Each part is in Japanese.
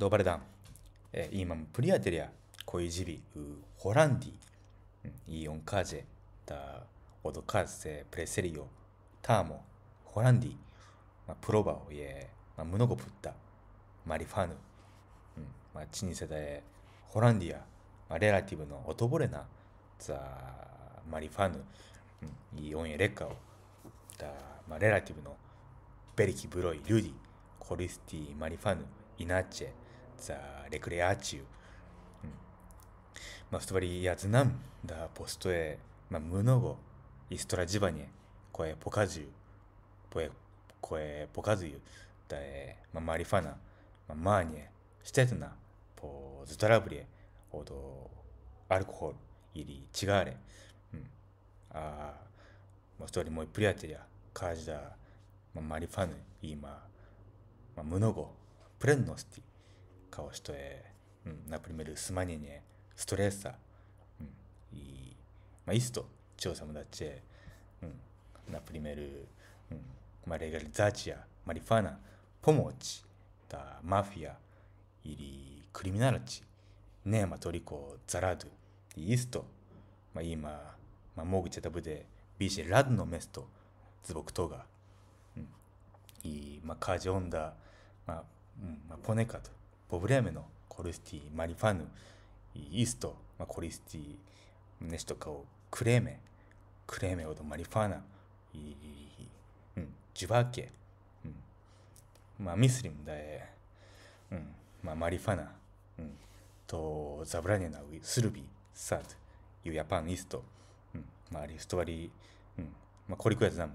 ドバルダン、えー、イーマムプリアテリア、コイジビ、ウホランディ、イオンカージェ、ダオドカーセ、プレセリオ、ターモ、ホランディ、まあ、プロバオ、イエ、まあ、ムノゴプッタ、マリファヌ、うんまあ、チニセダエ、ホランディア、まあ、レラティブのオトボレナ、ザマリファヌ、うん、イオンエレカオ、ダまあ、レラティブのベリキ、ブロイ、リュディ、コリスティ、マリファヌ、イナチェ、za recreatiu. m ă s ă t o r i y iaznam, da postoe, m a m u n o g o istora jibane, coe pocaziu, poe coe pocaziu, da e m a marifana, m a manie, stetna, po zutarabrie, odo alcohol, ili cigare. A, m ă s t o r i moi p r i a t e n i a cazda, m a marifană, ima, m a m u n o g o prennosti. 顔して、うん、ナプリメルスマニネストレッサ、うん、い、まあ、イスト調査もだっち、うん、ナプリメル、うん、まレガルザチア、マリファナ、ポモチ、だマフィア、イリクリミナルチ、ネーマトリコ、ザラドイイースト、まあ、今、まあ、モグチェタブで、ビシェラドのメスト、ズボクトガ、うん、いまカジオンダ、まあうんまあ、ポネカと、ボブレームのコルスティ、マリファヌ、イースト、まあ、コリスティ、ネシとかをクレーメ、クレーメオド、マリファーナ、うん、ジュバーケ、うん、まあミスリムだえ、うん、まあマリファナ、うん、とザブラニャナウィ、スルビ、サード、ユヤパン、イースト、うん、まあリストワリ、うん、まあコリクヤザム、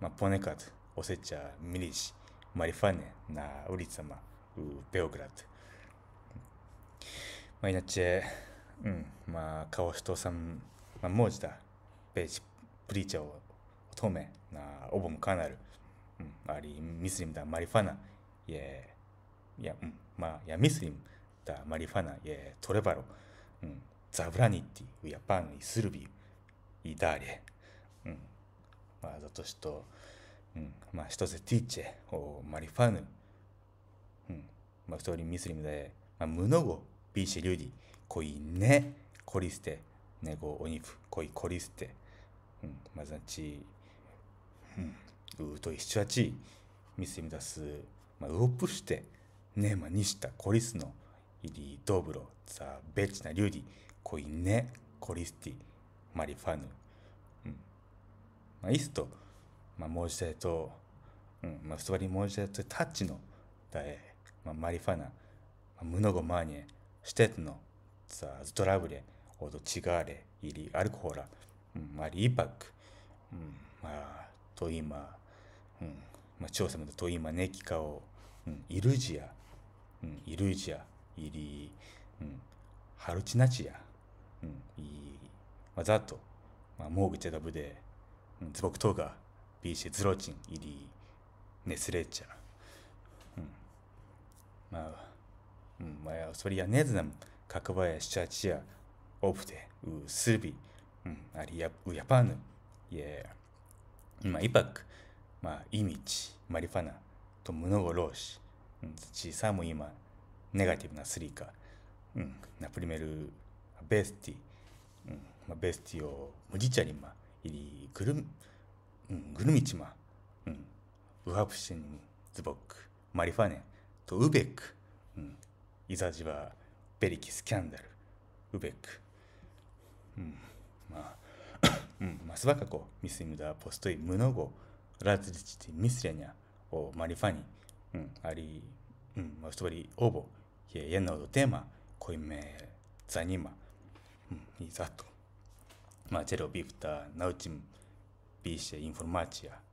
まあポネカズ、オセチャ、ミリシ、マリファネ、ナ、ウリツァマ、うん、ベオグラッド。まあ、イナチェ、うまあ、カオシトさん、まあ、文字だ、ベージ、プリーチャーを止め、なオボムカナル、うん、アリミスリムだ、マリファナ、いえ、いや、うん、まあ、いミスリムだ、マリファナ、いえ、トレバロ、うん、ザブラニッティ、ウィアパン、イスルビー、イダーレ、うん、まあ、ザトシト、うん、まあ、一つティーチェ、おマリファヌ、まあ、一人ミスリムで、まあ、ムノゴ、ビーシェ、リューディ、コイネ、コリステ、ネゴ、オニフ、コイ、コリステ、うん、マザチ、うん、ウートイ、シュアチ、ミスリムダス、まあ、ウオプシテ、ネマ、ニシタ、コリスノ、イリ、ドブロ、ザ、ベチナ、リューディ、コイネ、コリスティ、マリファヌ、うんまあ、イスと、まあ、モージタと、うんまあ、ストバリモジタとタッチの、だえ、マリファナ、まあ、ムノゴマーニェ、ステトノ、ザ・ズ、トラブレ、オド・チガーレ、イリ・アルコーラ、マリ・イパック、うん、トイマ、うん、まあ、調査まトイマ、ネキカオ、イルジア、イルジア、イリ、うハルチナチア、イまあ、ザト、まモーグチェダブデ、ツボクトーガ、ビーシェ・ズロチン、イリ、ネスレッチャまあうんまあそりゃねずなもかばやしちゃちやおぶてうすびうんありやうやぱぬいえまあいぱくまあいみマまりぱなとむのごろうしちさも今ネガティブなスリーかうんなプリメルベスティうんまあベスティをむじちゃりまいりぐるうんぐるみちまうんウハプシンズボックマリファネとウベック、うん、イザジはベリキスキャンダルウベック、うん、まあ、うん、マスバカコミスイムダポストイムノゴラズリチティミスレニャオマリファニ、うん、あり、うん、マストバリオボイエヤナオドテーマコイメザニマ、うん、イザトマチェロビフタナウチムビーシェインフォルマチア